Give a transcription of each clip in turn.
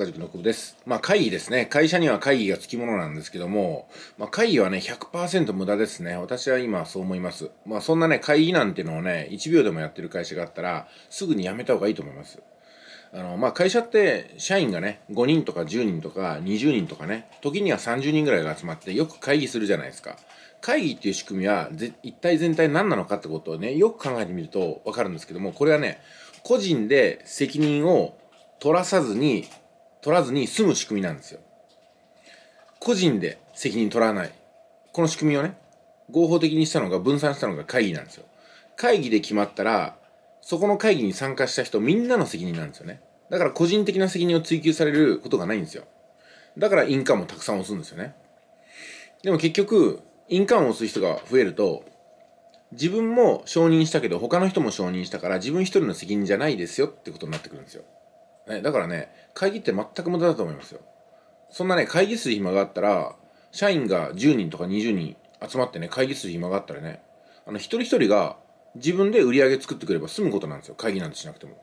家塾の久保です。まあ、会議ですね。会社には会議がつきものなんですけども、まあ、会議はね、100%無駄ですね。私は今そう思います。まあ、そんなね、会議なんてのをね、1秒でもやってる会社があったら、すぐに辞めた方がいいと思います。あの、まあ、会社って社員がね、5人とか10人とか20人とかね、時には30人ぐらいが集まってよく会議するじゃないですか。会議っていう仕組みは一体全体何なのかってことをね、よく考えてみるとわかるんですけども、これはね、個人で責任を取らさずに取らずに済む仕組みなんですよ。個人で責任取らない。この仕組みをね、合法的にしたのが、分散したのが会議なんですよ。会議で決まったら、そこの会議に参加した人みんなの責任なんですよね。だから個人的な責任を追求されることがないんですよ。だから印鑑もたくさん押すんですよね。でも結局、印鑑を押す人が増えると、自分も承認したけど他の人も承認したから自分一人の責任じゃないですよってことになってくるんですよ。ね、だからね、会議って全く無駄だと思いますよ。そんなね、会議する暇があったら、社員が10人とか20人集まってね、会議する暇があったらね、あの、一人一人が自分で売り上げ作ってくれば済むことなんですよ。会議なんてしなくても。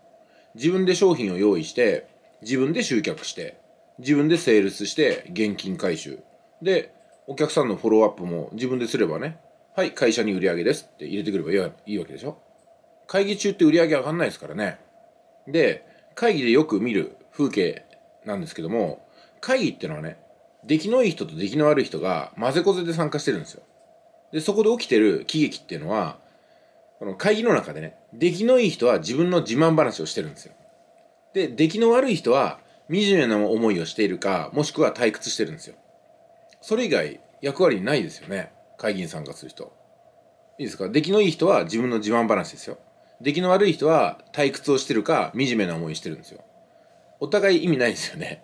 自分で商品を用意して、自分で集客して、自分でセールスして、現金回収。で、お客さんのフォローアップも自分ですればね、はい、会社に売り上げですって入れてくればいいわけでしょ。会議中って売り上げ上がんないですからね。で、会議でよく見る風景なんですけども、会議ってのはね、出来のいい人と出来の悪い人が混ぜこぜで参加してるんですよ。で、そこで起きてる喜劇っていうのは、この会議の中でね、出来のいい人は自分の自慢話をしてるんですよ。で、出来の悪い人は惨めな思いをしているか、もしくは退屈してるんですよ。それ以外役割ないですよね。会議に参加する人。いいですか出来のいい人は自分の自慢話ですよ。出来の悪い人は退屈をしてるか惨めな思いしてるんですよお互い意味ないんですよね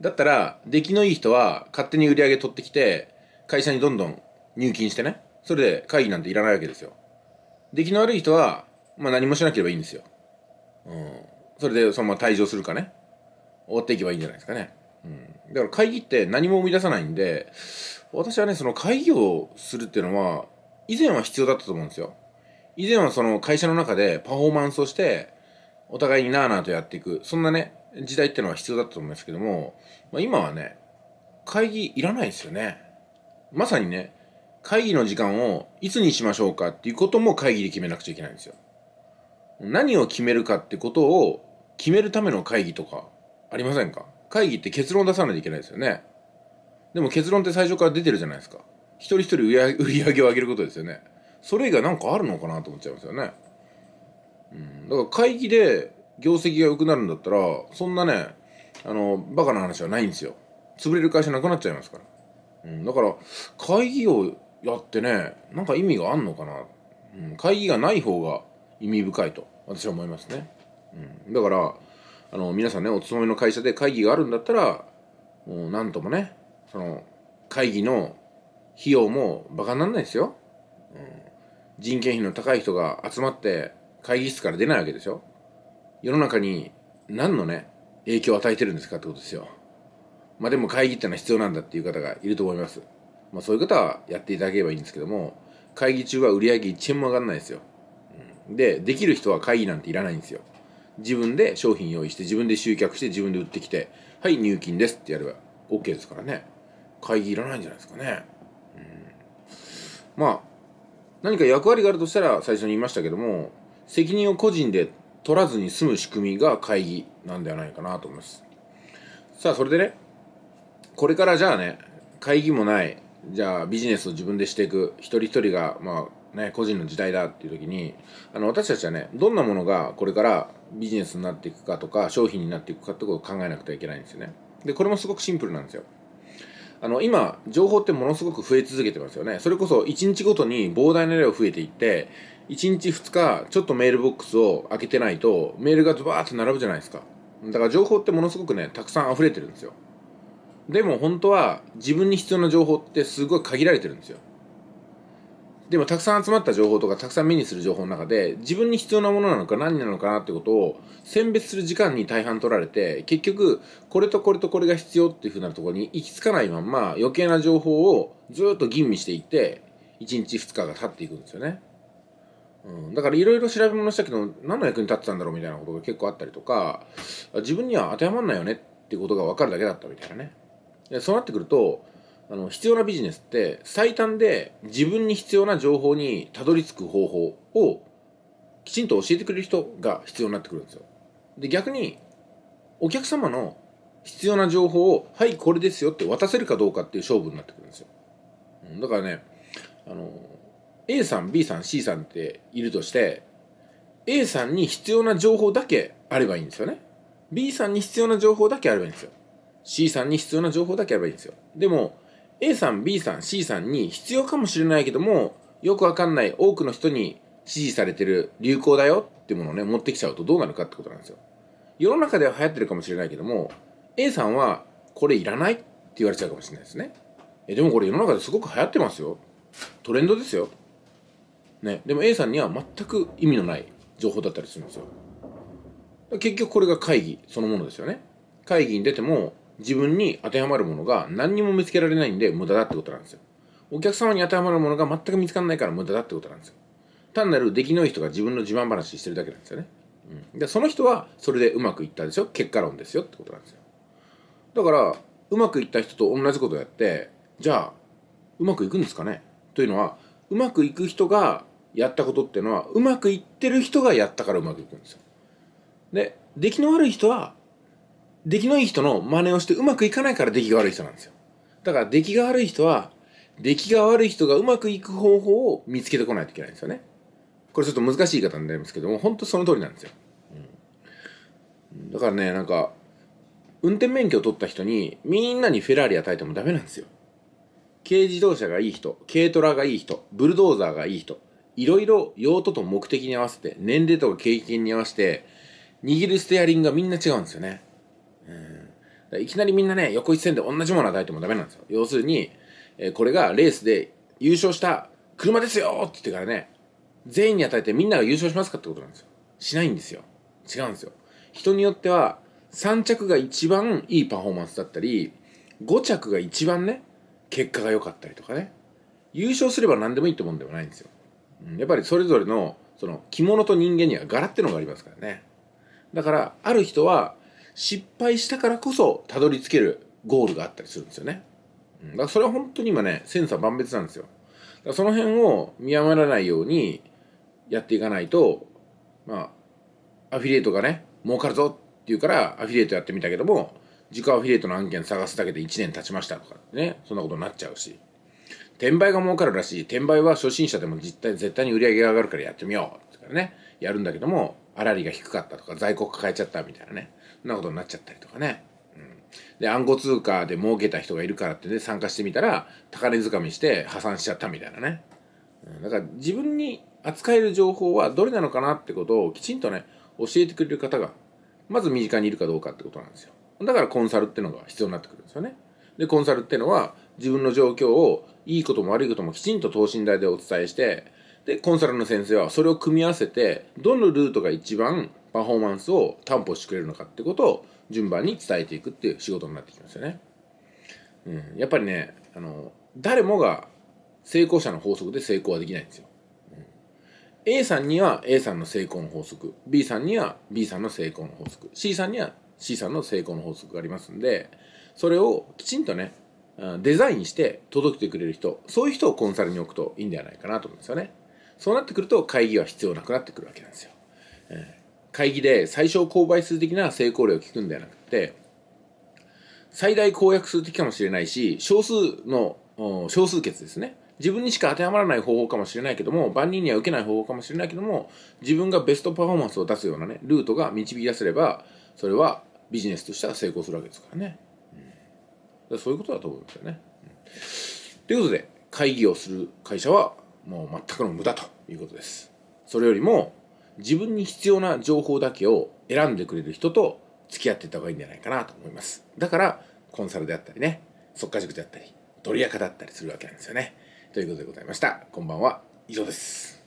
だったら出来のいい人は勝手に売り上げ取ってきて会社にどんどん入金してねそれで会議なんていらないわけですよ出来の悪い人は、まあ、何もしなければいいんですよ、うん、それでそのまま退場するかね終わっていけばいいんじゃないですかね、うん、だから会議って何も生み出さないんで私はねその会議をするっていうのは以前は必要だったと思うんですよ以前はその会社の中でパフォーマンスをして、お互いになーなーとやっていく、そんなね、時代ってのは必要だったと思いますけども、まあ、今はね、会議いらないですよね。まさにね、会議の時間をいつにしましょうかっていうことも会議で決めなくちゃいけないんですよ。何を決めるかってことを決めるための会議とかありませんか会議って結論出さないといけないですよね。でも結論って最初から出てるじゃないですか。一人一人売り上げを上げることですよね。それ以外なんかあるのかなと思っちゃいますよね。うん、だから会議で業績が良くなるんだったらそんなねあのバカな話はないんですよ。潰れる会社なくなっちゃいますから。うん、だから会議をやってねなんか意味があんのかな、うん、会議がない方が意味深いと私は思いますね。うん、だからあの皆さんねお勤めの会社で会議があるんだったらもう何ともねその会議の費用もバカにならないですよ。うん人件費の高い人が集まって会議室から出ないわけでしょ世の中に何のね影響を与えてるんですかってことですよまあでも会議ってのは必要なんだっていう方がいると思いますまあそういう方はやっていただければいいんですけども会議中は売り上げ1円も上がらないですよでできる人は会議なんていらないんですよ自分で商品用意して自分で集客して自分で売ってきてはい入金ですってやれば OK ですからね会議いらないんじゃないですかねうんまあ何か役割があるとしたら最初に言いましたけども責任を個人で取らずに済む仕組みが会議なんではないかなと思いますさあそれでねこれからじゃあね会議もないじゃあビジネスを自分でしていく一人一人がまあね個人の時代だっていう時にあの私たちはねどんなものがこれからビジネスになっていくかとか商品になっていくかってことを考えなくてはいけないんですよねでこれもすごくシンプルなんですよあの今情報ってものすごく増え続けてますよねそれこそ1日ごとに膨大な量増えていって1日2日ちょっとメールボックスを開けてないとメールがズバーッと並ぶじゃないですかだから情報ってものすごくねたくさん溢れてるんですよでも本当は自分に必要な情報ってすごい限られてるんですよでもたくさん集まった情報とかたくさん目にする情報の中で自分に必要なものなのか何なのかなってことを選別する時間に大半取られて結局これとこれとこれが必要っていうふうなところに行き着かないまんま余計な情報をずっと吟味していって1日2日が経っていくんですよね。うん、だからいろいろ調べ物したけど何の役に立ってたんだろうみたいなことが結構あったりとか自分には当てはまんないよねっていうことが分かるだけだったみたいなね。そうなってくるとあの必要なビジネスって最短で自分に必要な情報にたどり着く方法をきちんと教えてくれる人が必要になってくるんですよ。で逆にお客様の必要な情報を「はいこれですよ」って渡せるかどうかっていう勝負になってくるんですよ。だからねあの A さん B さん C さんっているとして A さんに必要な情報だけあればいいんですよね。B さんに必要な情報だけあればいいんですよ。C さんに必要な情報だけあればいいんですよ。でも A さん B さん C さんに必要かもしれないけどもよくわかんない多くの人に支持されてる流行だよっていうものをね持ってきちゃうとどうなるかってことなんですよ世の中では流行ってるかもしれないけども A さんはこれいらないって言われちゃうかもしれないですねえでもこれ世の中ですごく流行ってますよトレンドですよねでも A さんには全く意味のない情報だったりするんですよ結局これが会議そのものですよね会議に出ても自分に当てはまるものが何にも見つけられないんで無駄だってことなんですよ。お客様に当てはまるものが全く見つかんないから無駄だってことなんですよ。単なる出来のいい人が自分の自慢話してるだけなんですよね。うん、でその人はそれでうまくいったでしょ結果論ですよってことなんですよ。だからうまくいった人と同じことをやってじゃあうまくいくんですかねというのはうまくいく人がやったことっていうのはうまくいってる人がやったからうまくいくんですよ。で出来の悪い人は出来のいい人の真似をしてうまくいかないから出来が悪い人なんですよ。だから出来が悪い人は、出来が悪い人がうまくいく方法を見つけてこないといけないんですよね。これちょっと難しい言い方になりますけども、本当その通りなんですよ。うん、だからね、なんか、運転免許を取った人に、みんなにフェラーリ与えてもダメなんですよ。軽自動車がいい人、軽トラがいい人、ブルドーザーがいい人、いろいろ用途と目的に合わせて、年齢とか経験に合わせて、握るステアリングがみんな違うんですよね。うん、いきなりみんなね横一線で同じもの与えてもダメなんですよ要するに、えー、これがレースで優勝した車ですよって言ってからね全員に与えてみんなが優勝しますかってことなんですよしないんですよ違うんですよ人によっては3着が一番いいパフォーマンスだったり5着が一番ね結果が良かったりとかね優勝すれば何でもいいってもんではないんですよ、うん、やっぱりそれぞれのその着物と人間には柄ってのがありますからねだからある人は失敗したからこそたどり着けるゴールがあったりするんですよね。うん、だからそれは本当に今ね、センサー万別なんですよ。だからその辺を見誤らないようにやっていかないと、まあ、アフィリエイトがね、儲かるぞっていうからアフィリエイトやってみたけども、自家アフィリエイトの案件探すだけで1年経ちましたとかね、そんなことになっちゃうし。転売が儲かるらしい。転売は初心者でも実態絶対に売り上げが上がるからやってみよう。とかね、やるんだけども、あらりが低かったとか、在庫抱えちゃったみたいなね。なことになっちゃったりとかね。で暗号通貨で儲けた人がいるからってね参加してみたら高値づかみして破産しちゃったみたいなね、うん、だから自分に扱える情報はどれなのかなってことをきちんとね教えてくれる方がまず身近にいるかどうかってことなんですよだからコンサルっていうのが必要になってくるんですよねでコンサルっていうのは自分の状況をいいことも悪いこともきちんと等身大でお伝えしてでコンサルの先生はそれを組み合わせてどのルートが一番パフォーマンスを担保してくれるのかってことを順番に伝えていくっていう仕事になってきますよね。うん、やっぱりねあの誰もが成功者の法則で成功はできないんですよ。うん、A さんには A さんの成功の法則 B さんには B さんの成功の法則 C さんには C さんの成功の法則がありますんでそれをきちんとねデザインして届けてくれる人そういう人をコンサルに置くといいんではないかなと思うんですよねそうなってくると会議は必要なくなってくるわけなんですよ、え会議で最小公倍数的な成功例を聞くんではなくて、最大公約数的かもしれないし、少数の、少数決ですね。自分にしか当てはまらない方法かもしれないけども、万人には受けない方法かもしれないけども、自分がベストパフォーマンスを出すようなね、ルートが導き出せれば、それはビジネスとしては成功するわけですからね。うん、そういうことだと思うんですよね。うん、ということで、会議をする会社は、もう全くの無駄ということです。それよりも、自分に必要な情報だけを選んでくれる人と付き合っていった方がいいんじゃないかなと思いますだからコンサルであったりね即価塾であったりドリアカだったりするわけなんですよねということでございましたこんばんは以上です